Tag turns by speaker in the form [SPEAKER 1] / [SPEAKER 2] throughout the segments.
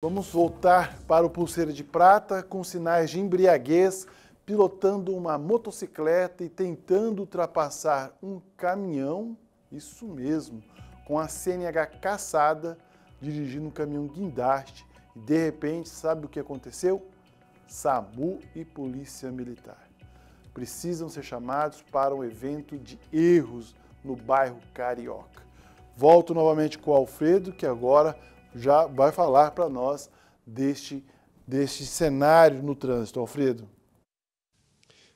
[SPEAKER 1] Vamos voltar para o Pulseira de Prata com sinais de embriaguez, pilotando uma motocicleta e tentando ultrapassar um caminhão, isso mesmo, com a CNH caçada, dirigindo um caminhão guindaste. E de repente, sabe o que aconteceu? SAMU e Polícia Militar precisam ser chamados para um evento de erros no bairro Carioca. Volto novamente com o Alfredo, que agora já vai falar para nós deste, deste cenário no trânsito. Alfredo.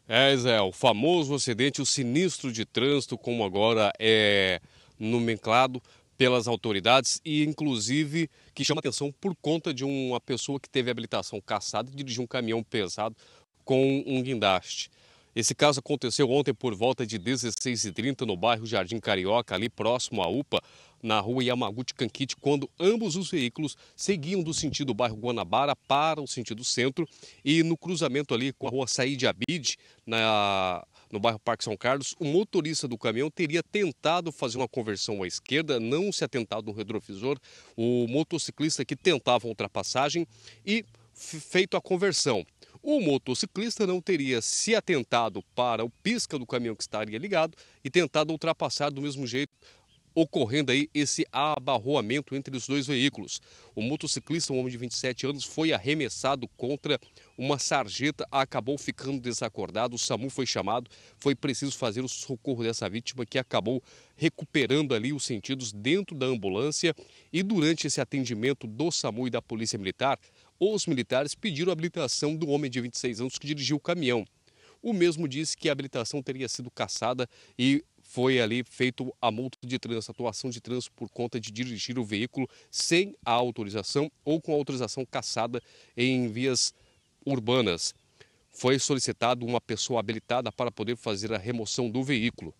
[SPEAKER 2] É, Zé, o famoso acidente, o sinistro de trânsito, como agora é nomenclado pelas autoridades e inclusive que chama atenção por conta de uma pessoa que teve habilitação caçada e dirigiu um caminhão pesado com um guindaste. Esse caso aconteceu ontem por volta de 16h30 no bairro Jardim Carioca, ali próximo à UPA na rua Yamaguchi Kankichi quando ambos os veículos seguiam do sentido bairro Guanabara para o sentido centro e no cruzamento ali com a rua Said Abid, na no bairro Parque São Carlos, o motorista do caminhão teria tentado fazer uma conversão à esquerda, não se atentado no retrovisor, o motociclista que tentava ultrapassagem e feito a conversão. O motociclista não teria se atentado para o pisca do caminhão que estaria ligado e tentado ultrapassar do mesmo jeito ocorrendo aí esse abarroamento entre os dois veículos. O motociclista, um homem de 27 anos, foi arremessado contra uma sarjeta, acabou ficando desacordado, o SAMU foi chamado, foi preciso fazer o socorro dessa vítima que acabou recuperando ali os sentidos dentro da ambulância e durante esse atendimento do SAMU e da Polícia Militar, os militares pediram a habilitação do homem de 26 anos que dirigiu o caminhão. O mesmo disse que a habilitação teria sido cassada e foi ali feito a multa de trânsito, atuação de trânsito por conta de dirigir o veículo sem a autorização ou com autorização caçada em vias urbanas. Foi solicitado uma pessoa habilitada para poder fazer a remoção do veículo.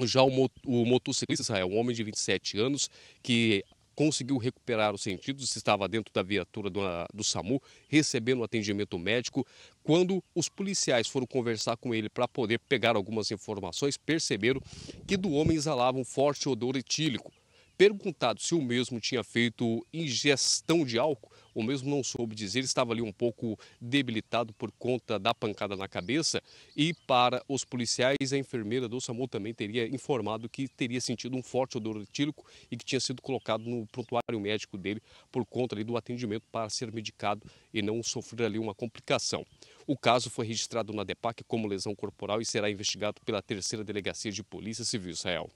[SPEAKER 2] Já o, motociclista Israel, um homem de 27 anos, que conseguiu recuperar os sentidos, estava dentro da viatura do, ah, do SAMU, recebendo atendimento médico. Quando os policiais foram conversar com ele para poder pegar algumas informações, perceberam que do homem exalava um forte odor etílico. Perguntado se o mesmo tinha feito ingestão de álcool, ou mesmo não soube dizer, estava ali um pouco debilitado por conta da pancada na cabeça. E para os policiais, a enfermeira do SAMU também teria informado que teria sentido um forte odor etílico e que tinha sido colocado no prontuário médico dele por conta ali, do atendimento para ser medicado e não sofrer ali uma complicação. O caso foi registrado na DEPAC como lesão corporal e será investigado pela terceira delegacia de Polícia Civil Israel.